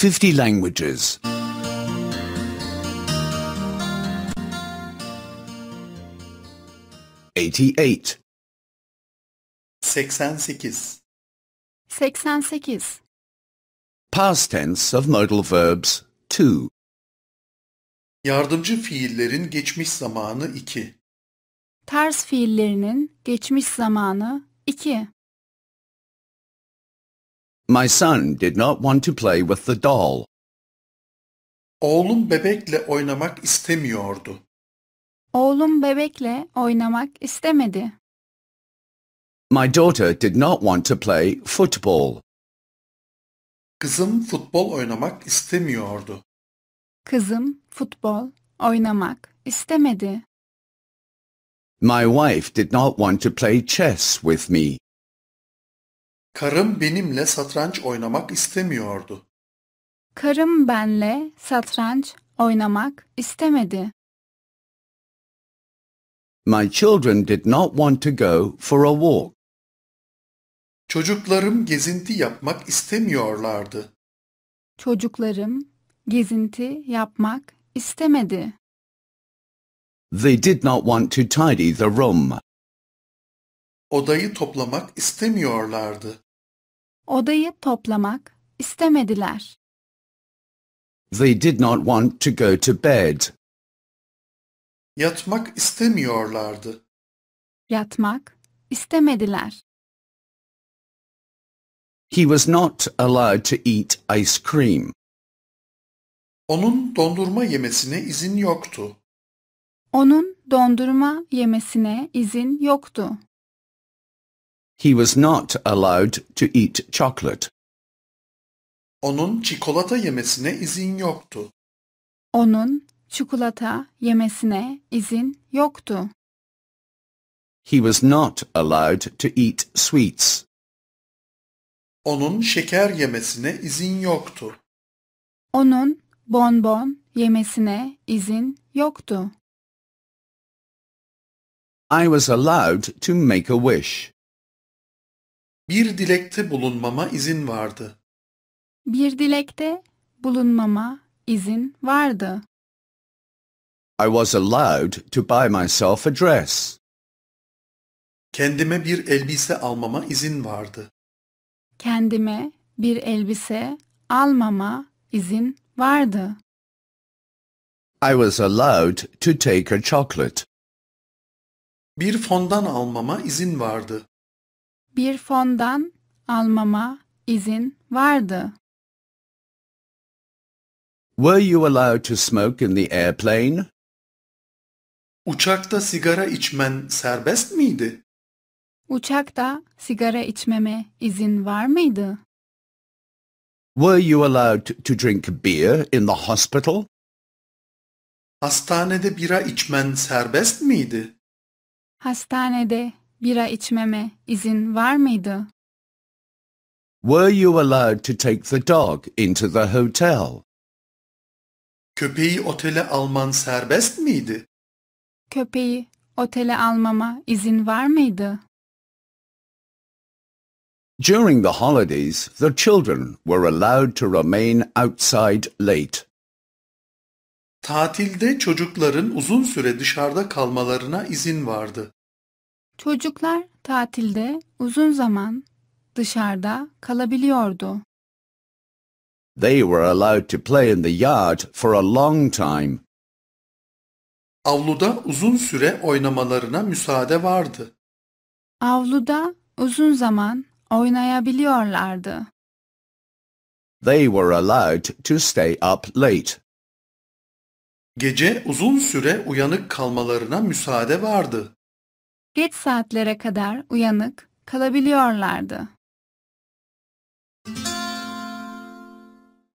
50 languages. 88 88 88 Past tense of modal verbs 2 Yardımcı fiillerin geçmiş zamanı 2 Ters fiillerinin geçmiş zamanı 2 My son did not want to play with the doll. Oğlum bebekle oynamak istemiyordu. Oğlum bebekle oynamak istemedi. My daughter did not want to play football. Kızım futbol oynamak istemiyordu. Kızım futbol oynamak istemedi. My wife did not want to play chess with me. Karım benimle satranç oynamak istemiyordu. Karım benle satranç oynamak istemedi. My children did not want to go for a walk. Çocuklarım gezinti yapmak istemiyorlardı. Çocuklarım gezinti yapmak istemedi. They did not want to tidy the room. Odayı toplamak istemiyorlardı. Odayı toplamak istemediler. They did not want to go to bed. Yatmak istemiyorlardı. Yatmak istemediler. He was not allowed to eat ice cream. Onun dondurma yemesine izin yoktu. Onun dondurma yemesine izin yoktu. He was not allowed to eat chocolate. Onun çikolata yemesine izin yoktu. Onun çikolata yemesine izin yoktu. He was not allowed to eat sweets. Onun şeker yemesine izin yoktu. Onun bonbon yemesine izin yoktu. I was allowed to make a wish bir dilekte bulunmama izin vardı. Bir dilekte bulunmama izin vardı. I was allowed to buy myself a dress. Kendime bir elbise almama izin vardı. Kendime bir elbise almama izin vardı. I was allowed to take a chocolate. Bir fondan almama izin vardı bir fondan almama izin vardı. Were you allowed to smoke in the airplane? Uçakta sigara içmen serbest miydi? Uçakta sigara içmeme izin var mıydı? Were you allowed to drink beer in the hospital? Hastanede bira içmen serbest miydi? Hastanede bira içmeme izin var mıydı? Were you allowed to take the dog into the hotel? Köpeği otele alman serbest miydi? Köpeği otele almama izin var mıydı? During the holidays, the children were allowed to remain outside late. Tatilde çocukların uzun süre dışarıda kalmalarına izin vardı. Çocuklar tatilde uzun zaman dışarıda kalabiliyordu. They were allowed to play in the yard for a long time. Avluda uzun süre oynamalarına müsaade vardı. Avluda uzun zaman oynayabiliyorlardı. They were allowed to stay up late. Gece uzun süre uyanık kalmalarına müsaade vardı geç saatlere kadar uyanık kalabiliyorlardı.